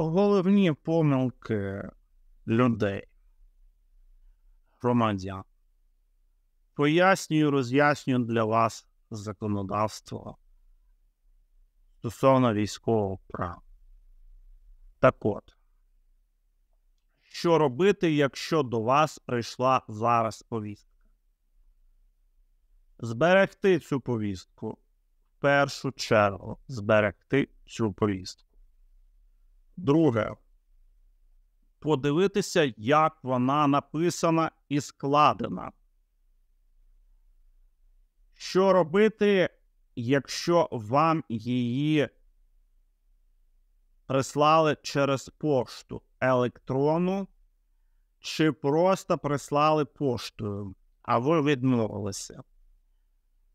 Головні помилки людей, громадян. Пояснюю, роз'яснюю для вас законодавство стосовно військового права. Так от, що робити, якщо до вас прийшла зараз повістка? Зберегти цю повістку. В першу чергу зберегти цю повістку. Друге, подивитися, як вона написана і складена. Що робити, якщо вам її прислали через пошту електрону, чи просто прислали поштою, а ви відмовилися,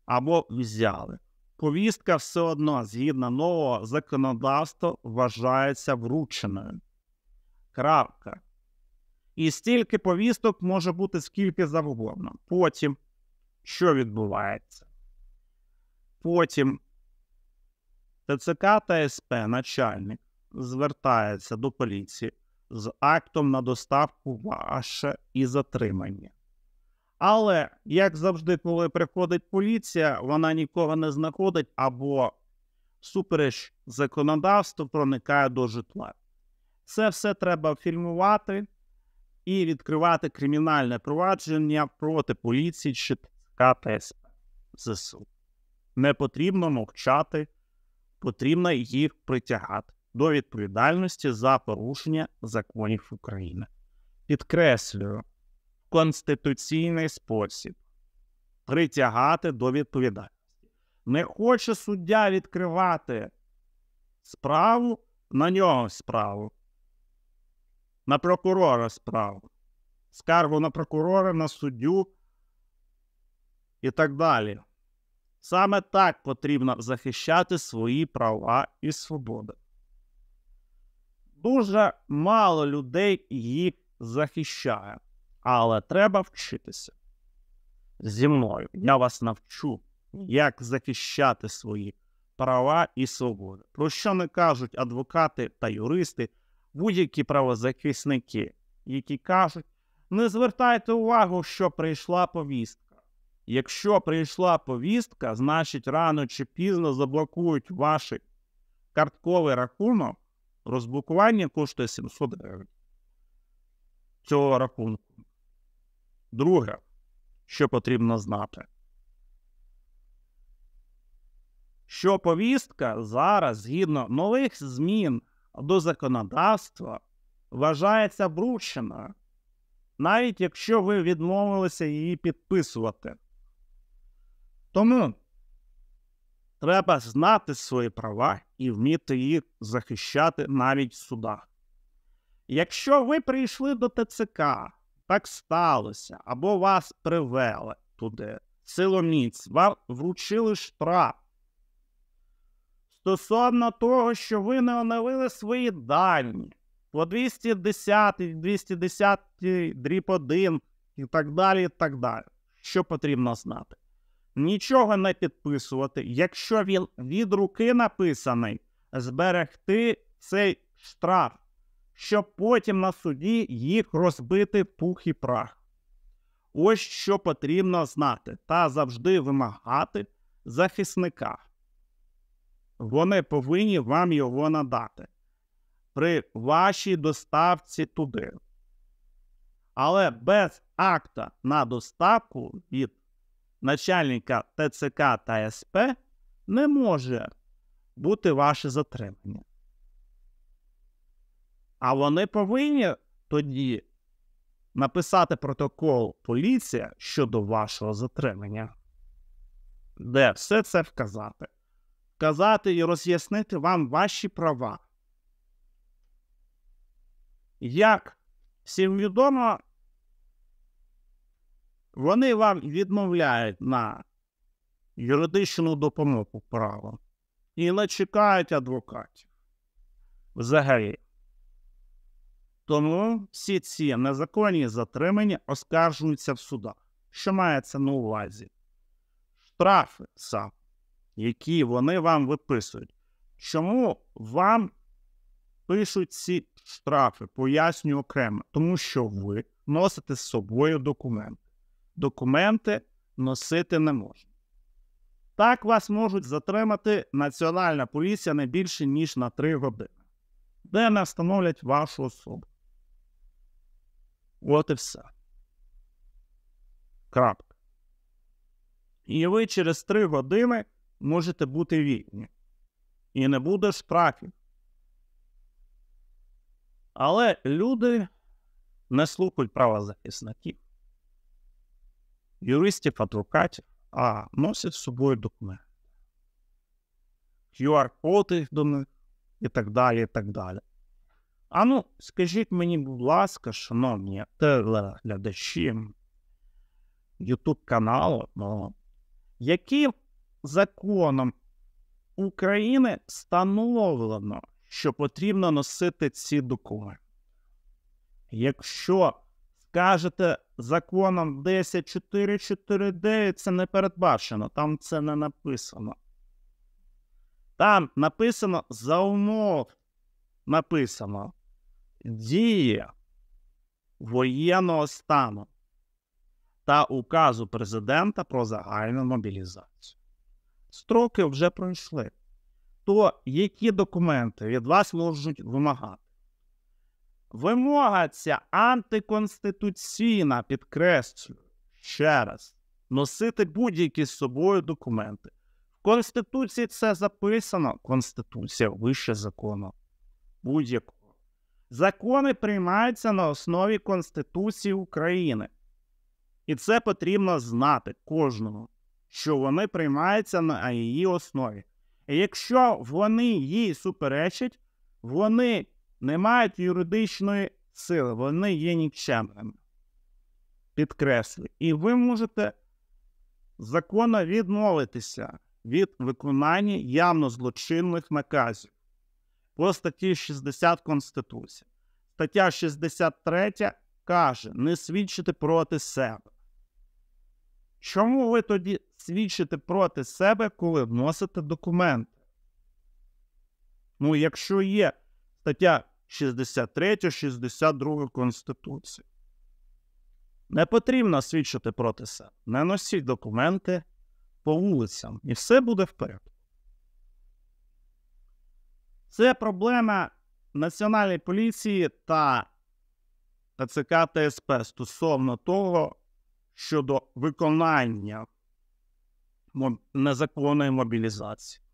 або взяли повістка все одно згідно нового законодавства вважається врученою. Крапка. І стільки повісток може бути скільки завгодно. Потім, що відбувається? Потім ТЦК та СП начальник звертається до поліції з актом на доставку ваше і затримання. Але, як завжди, коли приходить поліція, вона нікого не знаходить або супереч законодавству проникає до житла. Це все треба фільмувати і відкривати кримінальне провадження проти поліції чи КТС ЗСУ. Не потрібно мовчати, потрібно їх притягати до відповідальності за порушення законів України. Підкреслюю конституційний спосіб притягати до відповідальності. Не хоче суддя відкривати справу на нього справу, на прокурора справу, скаргу на прокурора, на суддю і так далі. Саме так потрібно захищати свої права і свободи. Дуже мало людей їх захищає. Але треба вчитися зі мною. Я вас навчу, як захищати свої права і свободи. Про що не кажуть адвокати та юристи, будь-які правозахисники, які кажуть, не звертайте увагу, що прийшла повістка. Якщо прийшла повістка, значить рано чи пізно заблокують ваш картковий рахунок, розблокування коштує 700 гривень. Цього рахунку. Друге, що потрібно знати, що повістка зараз згідно нових змін до законодавства вважається врученою, навіть якщо ви відмовилися її підписувати. Тому треба знати свої права і вміти їх захищати навіть в судах. Якщо ви прийшли до ТЦК так сталося, або вас привели туди, силоміць, вам вручили штраф. Стосовно того, що ви не оновили свої дані по 210, 210 дріб 1 і так далі, і так далі. Що потрібно знати? Нічого не підписувати, якщо він від руки написаний, зберегти цей штраф щоб потім на суді їх розбити пух і прах. Ось що потрібно знати та завжди вимагати захисника. Вони повинні вам його надати при вашій доставці туди. Але без акта на доставку від начальника ТЦК та СП не може бути ваше затримання. А вони повинні тоді написати протокол поліція щодо вашого затримання, де все це вказати. Вказати і роз'яснити вам ваші права. Як всім відомо, вони вам відмовляють на юридичну допомогу права і не чекають адвокатів. Взагалі. Тому всі ці незаконні затримання оскаржуються в судах. Що мається на увазі? Штрафи, які вони вам виписують. Чому вам пишуть ці штрафи? Пояснюю окремо, тому що ви носите з собою документи. Документи носити не можна. Так вас можуть затримати Національна поліція не більше, ніж на 3 години, де не встановлять вашу особу. От і все. Крапка. І ви через 3 години можете бути вільні. І не буде штрафів. Але люди не слухають правозахисників, юристів, адвокатів, а носять з собою документи, QR-коди до них і так далі, і так далі. Ану, скажіть мені, будь ласка, шановні телеглядачі YouTube каналу, ну, яким законом України встановлено, що потрібно носити ці документи? Якщо скажете законом 10.449, це не передбачено, там це не написано. Там написано за умов написано дії воєнного стану та указу президента про загальну мобілізацію. Строки вже пройшли. То які документи від вас можуть вимагати? Вимога ця антиконституційна, підкреслюю ще раз, носити будь-які з собою документи. В Конституції це записано. Конституція вище закону. Будь-яку. Закони приймаються на основі Конституції України. І це потрібно знати кожному, що вони приймаються на її основі. І якщо вони їй суперечать, вони не мають юридичної сили, вони є нікчемними. підкреслюю. І ви можете законно відмовитися від виконання явно злочинних наказів по статті 60 Конституції. Стаття 63 каже не свідчити проти себе. Чому ви тоді свідчите проти себе, коли вносите документи? Ну, якщо є стаття 63, 62 Конституції, не потрібно свідчити проти себе. Не носіть документи по вулицям, і все буде вперед. Це проблема Національної поліції та ТЦК ТСП стосовно того щодо виконання незаконної мобілізації.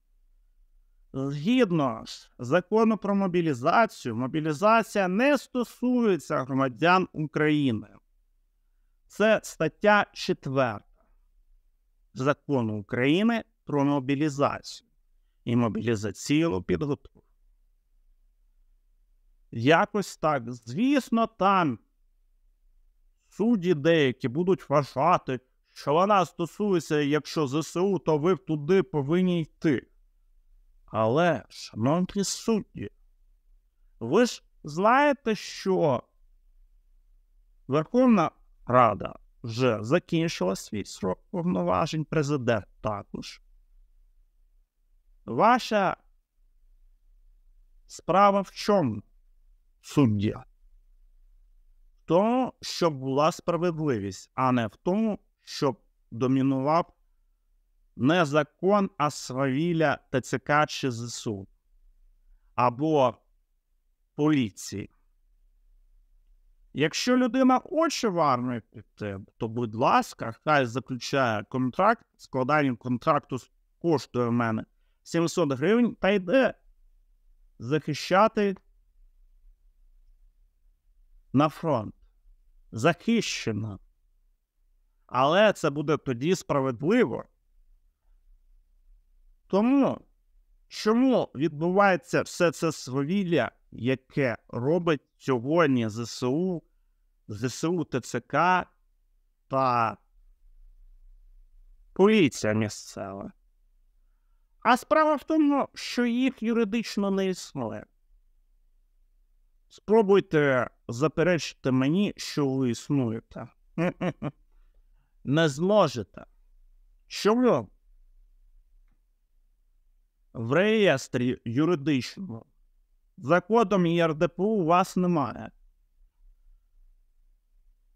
Згідно з закону про мобілізацію, мобілізація не стосується громадян України. Це стаття 4 закону України про мобілізацію і мобілізаційну підготовку. Якось так. Звісно, там судді деякі будуть вважати, що вона стосується, якщо ЗСУ, то ви туди повинні йти. Але, шановні судді, ви ж знаєте, що Верховна Рада вже закінчила свій срок повноважень, президент також. Ваша справа в чому? суддя. В тому, щоб була справедливість, а не в тому, щоб домінував не закон, а свавілля ТЦК чи ЗСУ або поліції. Якщо людина хоче в армію піти, то, будь ласка, хай заключає контракт, складання контракту коштує в мене 700 гривень та йде захищати на фронт захищена. Але це буде тоді справедливо. Тому, чому відбувається все це свавілля, яке робить сьогодні ЗСУ, ЗСУ ТЦК та поліція місцева? А справа в тому, що їх юридично не існує. Спробуйте Заперечте мені, що ви існуєте. Не зможете. Чому? В реєстрі юридичному за кодом у вас немає.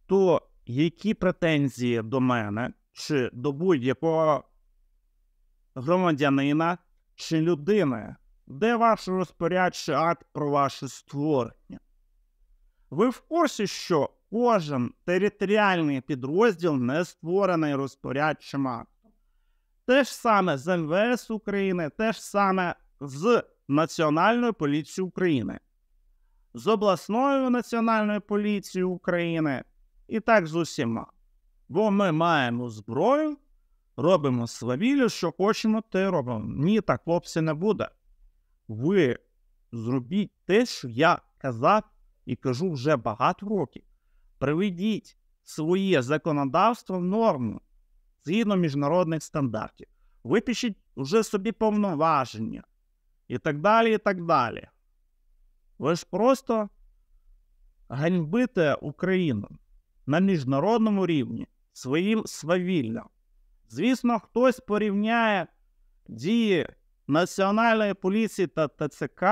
То які претензії до мене чи до будь-якого громадянина чи людини? Де ваш розпорядчий акт про ваше створення? Ви в курсі, що кожен територіальний підрозділ не створений розпорядчим актом. Те ж саме з МВС України, те ж саме з Національною поліцією України, з обласною національною поліцією України і так з усіма. Бо ми маємо зброю, робимо свавілю, що хочемо, те робимо. Ні, так хлопці не буде. Ви зробіть те, що я казав і кажу вже багато років. Приведіть своє законодавство в норму згідно міжнародних стандартів. Випишіть вже собі повноваження і так далі. і так далі. Ви ж просто ганьбите Україну на міжнародному рівні своїм свавіллям. Звісно, хтось порівняє дії Національної поліції та ТЦК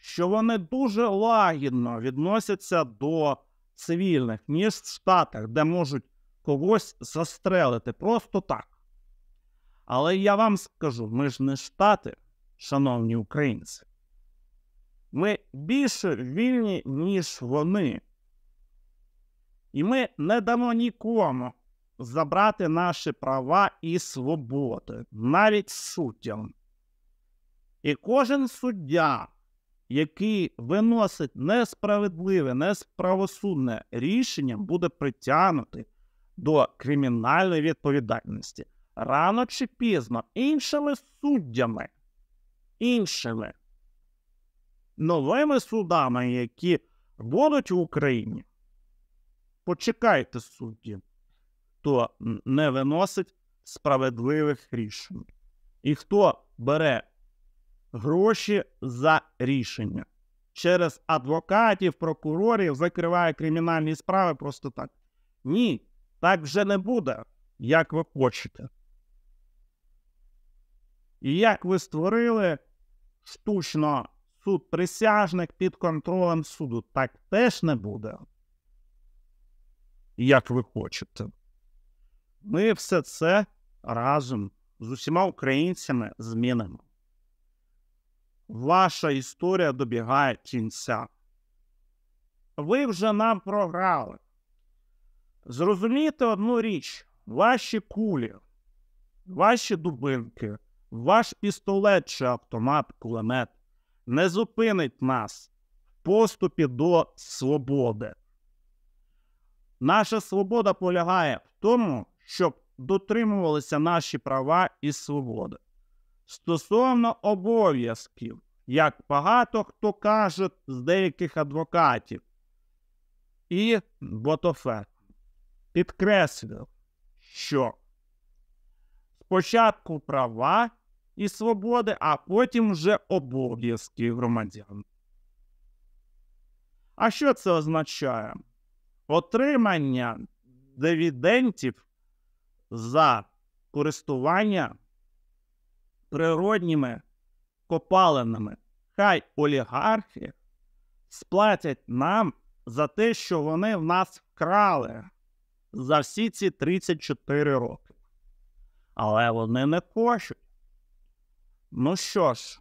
що вони дуже лагідно відносяться до цивільних міст в Штатах, де можуть когось застрелити. Просто так. Але я вам скажу: ми ж не штати, шановні українці. Ми більше вільні, ніж вони. І ми не дамо нікому забрати наші права і свободи, навіть суддям. І кожен суддя який виносить несправедливе, несправосудне рішення, буде притягнути до кримінальної відповідальності рано чи пізно іншими суддями, іншими новими судами, які будуть в Україні. Почекайте судді, хто не виносить справедливих рішень. І хто бере гроші за рішення. Через адвокатів, прокурорів закриває кримінальні справи просто так. Ні, так вже не буде, як ви хочете. І як ви створили штучно суд присяжних під контролем суду, так теж не буде. Як ви хочете. Ми все це разом з усіма українцями змінимо ваша історія добігає кінця. Ви вже нам програли. Зрозумійте одну річ: ваші кулі, ваші дубинки, ваш пістолет чи автомат, кулемет не зупинить нас в поступі до свободи. Наша свобода полягає в тому, щоб дотримувалися наші права і свободи. Стосовно обов'язків, як багато хто каже з деяких адвокатів і ботофер підкреслив, що спочатку права і свободи, а потім вже обов'язки громадян. А що це означає? Отримання дивідентів за користування природніми копалинами. Хай олігархи сплатять нам за те, що вони в нас вкрали за всі ці 34 роки. Але вони не хочуть. Ну що ж,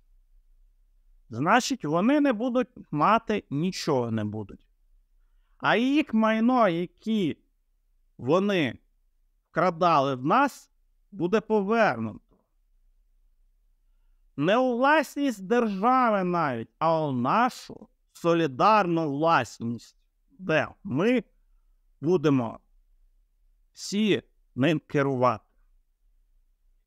значить, вони не будуть мати нічого не будуть. А їх майно, які вони вкрадали в нас, буде повернуто не у власність держави навіть, а у нашу солідарну власність, де ми будемо всі ним керувати.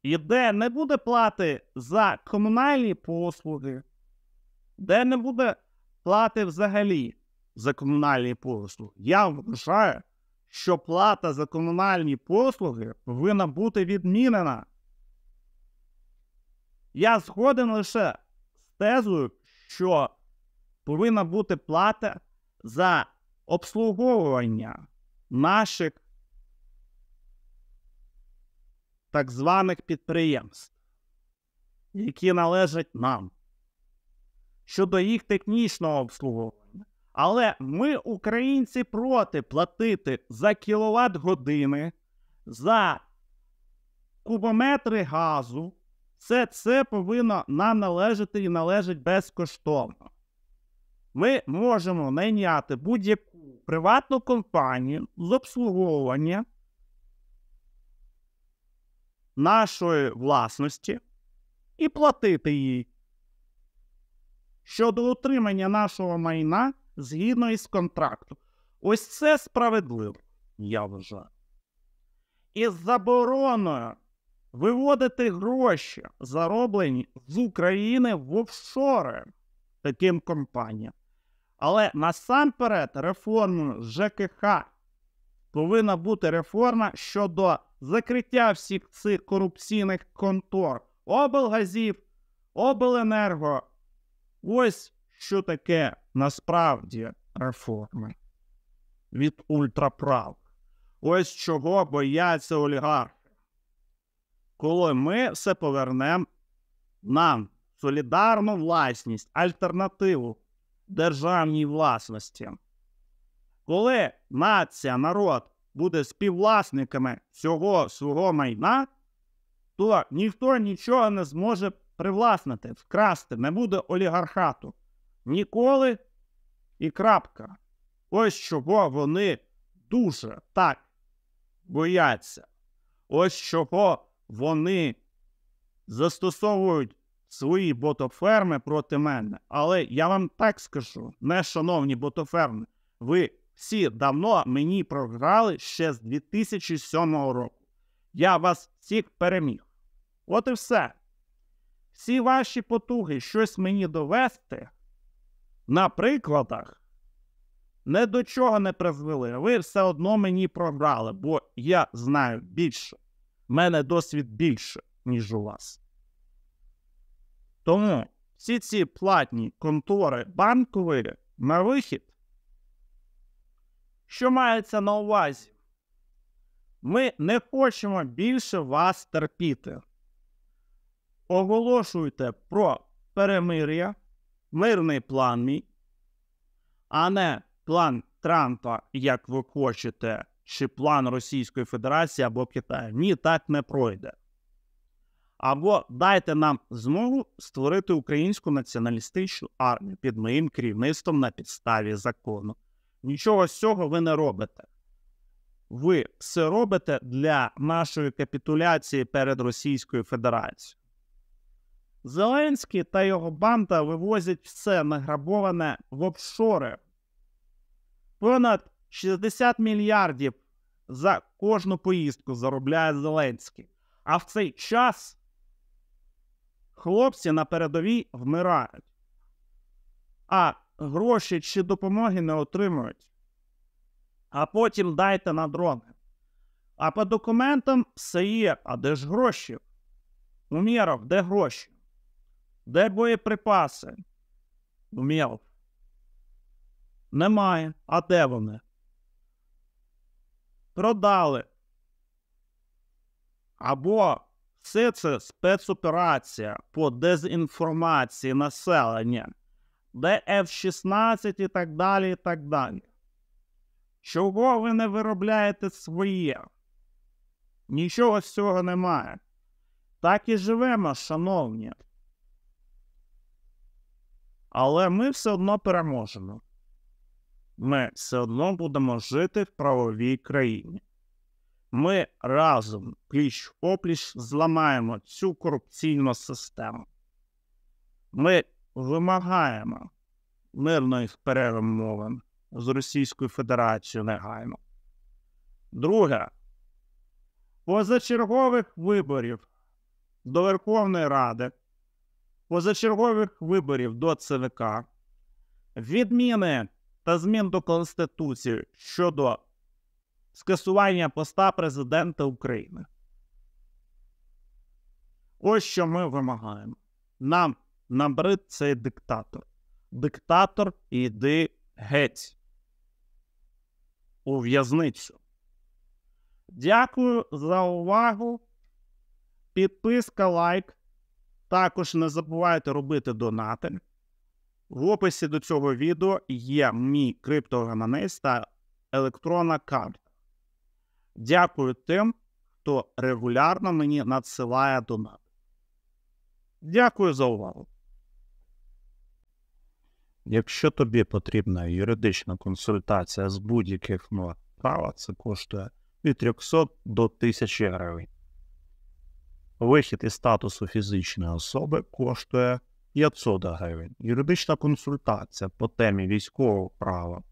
І де не буде плати за комунальні послуги, де не буде плати взагалі за комунальні послуги. Я вважаю, що плата за комунальні послуги повинна бути відмінена. Я згоден лише з тезою, що повинна бути плата за обслуговування наших так званих підприємств, які належать нам щодо їх технічного обслуговування. Але ми, українці, проти платити за кіловат години, за кубометри газу. Все це повинно нам належати і належить безкоштовно. Ми можемо найняти будь-яку приватну компанію з обслуговування нашої власності і платити їй щодо утримання нашого майна згідно із контрактом. Ось це справедливо, я вважаю. І з забороною виводити гроші, зароблені з України в офшори таким компаніям. Але насамперед реформою ЖКХ повинна бути реформа щодо закриття всіх цих корупційних контор, облгазів, обленерго. Ось що таке насправді реформи від ультраправ. Ось чого бояться олігархи коли ми все повернемо на солідарну власність, альтернативу державній власності, коли нація, народ буде співвласниками всього свого майна, то ніхто нічого не зможе привласнити, вкрасти, не буде олігархату. Ніколи і крапка. Ось чого вони дуже так бояться. Ось чого вони застосовують свої ботоферми проти мене. Але я вам так скажу, не шановні ботоферми, ви всі давно мені програли ще з 2007 року. Я вас всіх переміг. От і все. Всі ваші потуги щось мені довести на прикладах не до чого не призвели. Ви все одно мені програли, бо я знаю більше в мене досвід більше, ніж у вас. Тому всі ці платні контори банкові на вихід. Що мається на увазі? Ми не хочемо більше вас терпіти. Оголошуйте про перемир'я, мирний план мій, а не план Трампа, як ви хочете, чи план Російської Федерації або Китаю. Ні, так не пройде. Або дайте нам змогу створити українську націоналістичну армію під моїм керівництвом на підставі закону. Нічого з цього ви не робите. Ви все робите для нашої капітуляції перед Російською Федерацією. Зеленський та його банда вивозять все награбоване в офшори. Понад 60 мільярдів за кожну поїздку заробляє Зеленський. А в цей час хлопці на передовій вмирають, а гроші чи допомоги не отримують. А потім дайте на дрони. А по документам все є. А де ж гроші? Уміров, де гроші? Де боєприпаси? Уміров. Немає. А де вони? продали. Або все це спецоперація по дезінформації населення, дф 16 і так далі. і так далі. Чого ви не виробляєте своє? Нічого з цього немає. Так і живемо, шановні. Але ми все одно переможемо ми все одно будемо жити в правовій країні. Ми разом пліч опліч зламаємо цю корупційну систему. Ми вимагаємо мирної перемовин з Російською Федерацією негайно. Друге, позачергових виборів до Верховної Ради, позачергових виборів до ЦВК, відміни та змін до Конституції щодо скасування поста президента України. Ось що ми вимагаємо. Нам набрид цей диктатор. Диктатор іди геть. У в'язницю. Дякую за увагу. Підписка лайк. Також не забувайте робити донати. В описі до цього відео є мій криптогананець та електронна карта. Дякую тим, хто регулярно мені надсилає донат. Дякую за увагу. Якщо тобі потрібна юридична консультація з будь-яких норм права, це коштує від 300 до 1000 гривень. Вихід із статусу фізичної особи коштує. 500 гривень. Юридична консультація по темі військового права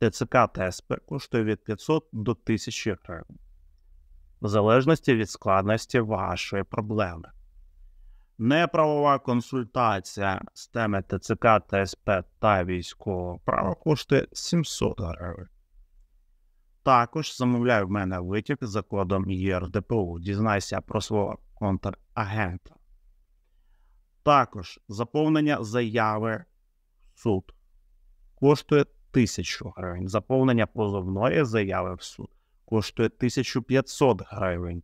ТЦК ТЕСП коштує від 500 до 1000 гривень, в залежності від складності вашої проблеми. Неправова консультація з теми ТЦК ТСП та військового права коштує 700 гривень. Також замовляй в мене витік за кодом ЄРДПУ. Дізнайся про свого контрагента. Також заповнення заяви в суд коштує 1000 гривень. Заповнення позовної заяви в суд коштує 1500 гривень.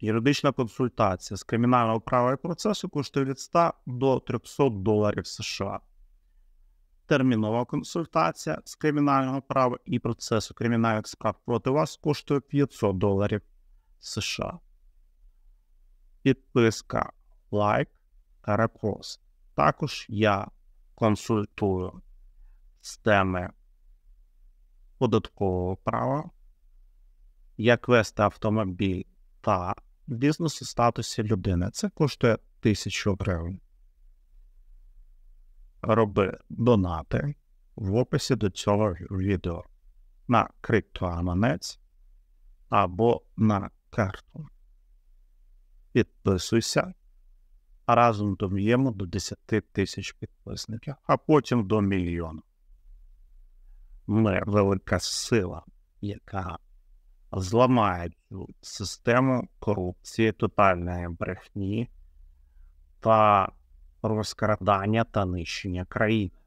Юридична консультація з кримінального права і процесу коштує від 100 до 300 доларів США. Термінова консультація з кримінального права і процесу кримінальних справ проти вас коштує 500 доларів США. Підписка лайк. Каракос. Також я консультую з теми податкового права, як вести автомобіль та бізнес у статусі людини. Це коштує 1000 гривень. Роби донати в описі до цього відео на криптоаманець або на карту. Підписуйся а разом доб'ємо до 10 тисяч підписників, а потім до мільйона. Ми велика сила, яка зламає систему корупції, тотальної брехні та розкрадання та нищення країни.